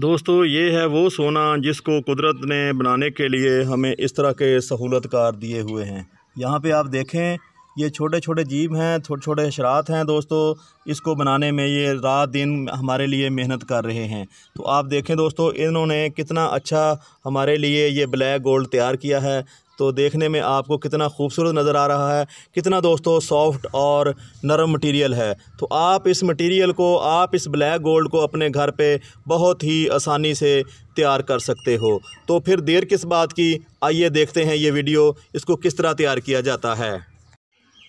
दोस्तों ये है वो सोना जिसको कुदरत ने बनाने के लिए हमें इस तरह के सहूलतकार दिए हुए हैं यहाँ पे आप देखें ये छोटे छोटे जीव हैं छोटे छोटे शरात हैं दोस्तों इसको बनाने में ये रात दिन हमारे लिए मेहनत कर रहे हैं तो आप देखें दोस्तों इन्होंने कितना अच्छा हमारे लिए ये ब्लैक गोल्ड तैयार किया है तो देखने में आपको कितना खूबसूरत नज़र आ रहा है कितना दोस्तों सॉफ्ट और नरम मटेरियल है तो आप इस मटेरियल को आप इस ब्लैक गोल्ड को अपने घर पे बहुत ही आसानी से तैयार कर सकते हो तो फिर देर किस बात की आइए देखते हैं ये वीडियो इसको किस तरह तैयार किया जाता है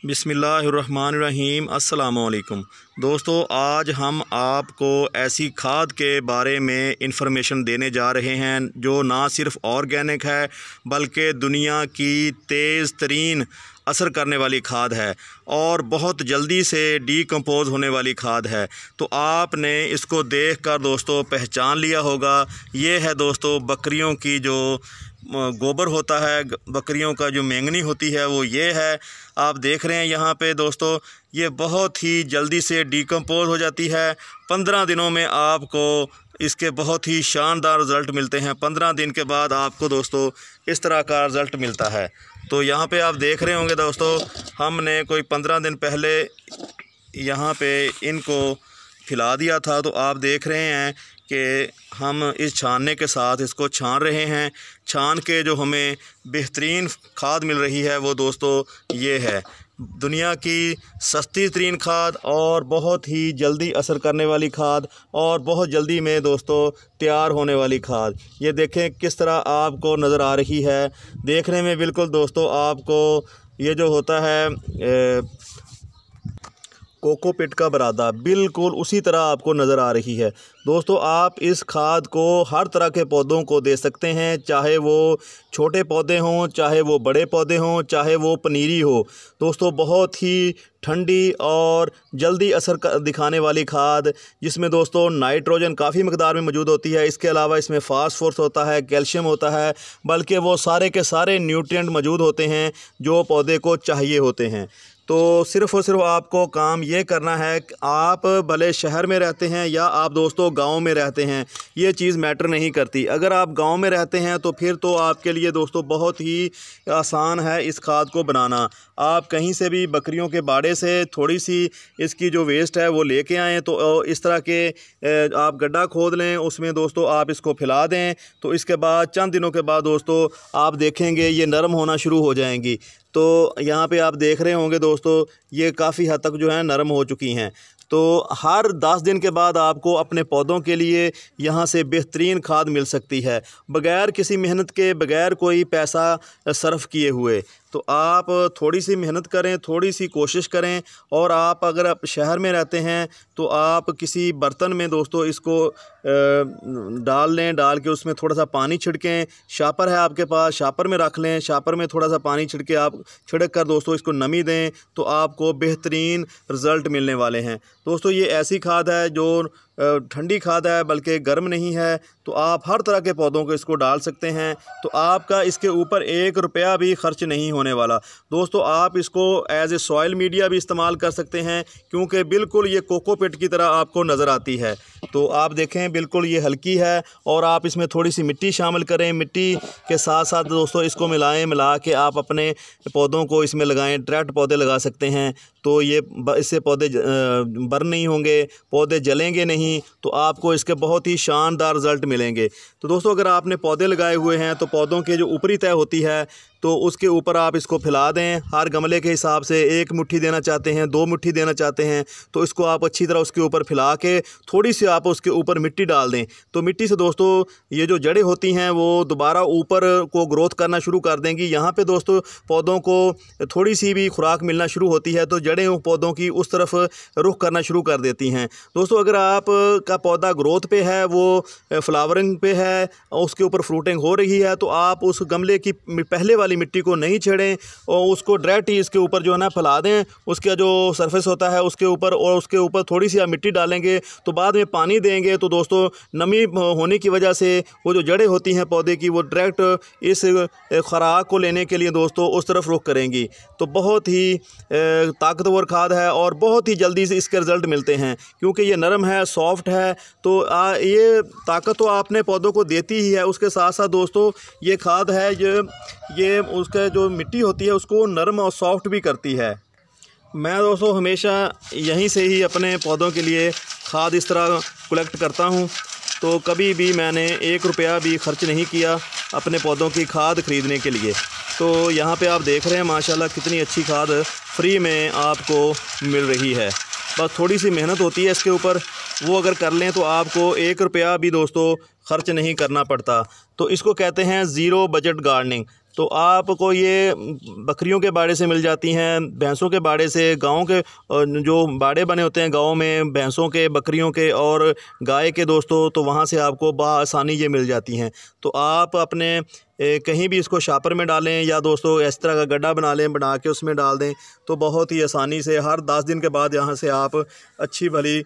बिसमीम् अल्लाम दोस्तों आज हम आपको ऐसी खाद के बारे में इंफॉर्मेशन देने जा रहे हैं जो ना सिर्फ ऑर्गेनिक है बल्कि दुनिया की तेज़ तरीन असर करने वाली खाद है और बहुत जल्दी से डीकम्पोज़ होने वाली खाद है तो आपने इसको देख कर दोस्तों पहचान लिया होगा ये है दोस्तों बकरियों की जो गोबर होता है बकरियों का जो मेंगनी होती है वो ये है आप देख रहे हैं यहाँ पे दोस्तों ये बहुत ही जल्दी से डिकम्पोज हो जाती है पंद्रह दिनों में आपको इसके बहुत ही शानदार रिज़ल्ट मिलते हैं पंद्रह दिन के बाद आपको दोस्तों इस तरह का रिज़ल्ट मिलता है तो यहाँ पे आप देख रहे होंगे दोस्तों हमने कोई पंद्रह दिन पहले यहाँ पे इनको खिला दिया था तो आप देख रहे हैं कि हम इस छानने के साथ इसको छान रहे हैं छान के जो हमें बेहतरीन खाद मिल रही है वो दोस्तों ये है दुनिया की सस्ती तरीन खाद और बहुत ही जल्दी असर करने वाली खाद और बहुत जल्दी में दोस्तों तैयार होने वाली खाद ये देखें किस तरह आपको नज़र आ रही है देखने में बिल्कुल दोस्तों आपको ये जो होता है ए, कोकोपिट का बरादा बिल्कुल उसी तरह आपको नज़र आ रही है दोस्तों आप इस खाद को हर तरह के पौधों को दे सकते हैं चाहे वो छोटे पौधे हों चाहे वो बड़े पौधे हों चाहे वो पनीरी हो दोस्तों बहुत ही ठंडी और जल्दी असर दिखाने वाली खाद जिसमें दोस्तों नाइट्रोजन काफ़ी मकदार में मौजूद होती है इसके अलावा इसमें फास्फोर्स होता है कैल्शियम होता है बल्कि वो सारे के सारे न्यूट्रिएंट मौजूद होते हैं जो पौधे को चाहिए होते हैं तो सिर्फ़ और सिर्फ आपको काम ये करना है कि आप भले शहर में रहते हैं या आप दोस्तों गांव में रहते हैं ये चीज़ मैटर नहीं करती अगर आप गांव में रहते हैं तो फिर तो आपके लिए दोस्तों बहुत ही आसान है इस खाद को बनाना आप कहीं से भी बकरियों के बाड़े से थोड़ी सी इसकी जो वेस्ट है वो कर आएँ तो इस तरह के आप गड्ढा खोद लें उसमें दोस्तों आप इसको फैला दें तो इसके बाद चंद दिनों के बाद दोस्तों आप देखेंगे ये नरम होना शुरू हो जाएंगी तो यहाँ पे आप देख रहे होंगे दोस्तों ये काफ़ी हद तक जो है नरम हो चुकी हैं तो हर दस दिन के बाद आपको अपने पौधों के लिए यहाँ से बेहतरीन खाद मिल सकती है बगैर किसी मेहनत के बगैर कोई पैसा सर्फ किए हुए तो आप थोड़ी सी मेहनत करें थोड़ी सी कोशिश करें और आप अगर आप शहर में रहते हैं तो आप किसी बर्तन में दोस्तों इसको डाल लें डाल के उसमें थोड़ा सा पानी छिड़कें शापर है आपके पास शापर में रख लें शापर में थोड़ा सा पानी छिड़के आप छिड़क कर दोस्तों इसको नमी दें तो आपको बेहतरीन रिज़ल्ट मिलने वाले हैं दोस्तों ये ऐसी खाद है जो ठंडी खाद है बल्कि गर्म नहीं है तो आप हर तरह के पौधों को इसको डाल सकते हैं तो आपका इसके ऊपर एक रुपया भी खर्च नहीं होने वाला दोस्तों आप इसको एज ए सॉयल मीडिया भी इस्तेमाल कर सकते हैं क्योंकि बिल्कुल ये कोकोपिट की तरह आपको नज़र आती है तो आप देखें बिल्कुल ये हल्की है और आप इसमें थोड़ी सी मिट्टी शामिल करें मिट्टी के साथ साथ दोस्तों इसको मिलाएं मिला के आप अपने पौधों को इसमें लगाएँ डायरेक्ट पौधे लगा सकते हैं तो ये इससे पौधे बर नहीं होंगे पौधे जलेंगे नहीं तो आपको इसके बहुत ही शानदार रिज़ल्ट मिलेंगे तो दोस्तों अगर आपने पौधे लगाए हुए हैं तो पौधों के जो ऊपरी तय होती है तो उसके ऊपर आप इसको फैला दें हर गमले के हिसाब से एक मुट्ठी देना चाहते हैं दो मुट्ठी देना चाहते हैं तो इसको आप अच्छी तरह उसके ऊपर फैला के थोड़ी सी आप उसके ऊपर मिट्टी डाल दें तो मिट्टी से दोस्तों ये जो जड़ें होती हैं वो दोबारा ऊपर को ग्रोथ करना शुरू कर देंगी यहाँ पर दोस्तों पौधों को थोड़ी सी भी खुराक मिलना शुरू होती है तो जड़ें पौधों की उस तरफ रुख करना शुरू कर देती हैं दोस्तों अगर आप का पौधा ग्रोथ पे है वो फ्लावरिंग पे है उसके ऊपर फ्रूटिंग हो रही है तो आप उस गमले की पहले वाली मिट्टी को नहीं छेड़ें और उसको डायरेक्ट ही इसके ऊपर जो है ना फैला दें उसका जो सरफेस होता है उसके ऊपर और उसके ऊपर थोड़ी सी आप मिट्टी डालेंगे तो बाद में पानी देंगे तो दोस्तों नमी होने की वजह से वो जो जड़ें होती हैं पौधे की वो डायरेक्ट इस खुराक को लेने के लिए दोस्तों उस तरफ रुख करेंगी तो बहुत ही ताकतवर खाद है और बहुत ही जल्दी से इसके रिज़ल्ट मिलते हैं क्योंकि ये नरम है सॉफ्ट है तो आ, ये ताकत तो आपने पौधों को देती ही है उसके साथ साथ दोस्तों ये खाद है ये ये में जो मिट्टी होती है उसको नरम और सॉफ्ट भी करती है मैं दोस्तों हमेशा यहीं से ही अपने पौधों के लिए खाद इस तरह कलेक्ट करता हूँ तो कभी भी मैंने एक रुपया भी खर्च नहीं किया अपने पौधों की खाद ख़रीदने के लिए तो यहाँ पे आप देख रहे हैं माशाल्लाह कितनी अच्छी खाद फ्री में आपको मिल रही है बस थोड़ी सी मेहनत होती है इसके ऊपर वो अगर कर लें तो आपको एक रुपया भी दोस्तों खर्च नहीं करना पड़ता तो इसको कहते हैं ज़ीरो बजट गार्डनिंग तो आपको ये बकरियों के बाड़े से मिल जाती हैं भैंसों के बाड़े से गाँव के जो बाड़े बने होते हैं गाँव में भैंसों के बकरियों के और गाय के दोस्तों तो वहाँ से आपको बसानी ये मिल जाती हैं तो आप अपने ए, कहीं भी इसको शापर में डालें या दोस्तों इस तरह का गड्ढा बना लें बना के उसमें डाल दें तो बहुत ही आसानी से हर दस दिन के बाद यहाँ से आप अच्छी भली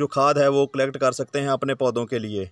जो खाद है वो कलेक्ट कर सकते हैं अपने पौधों के लिए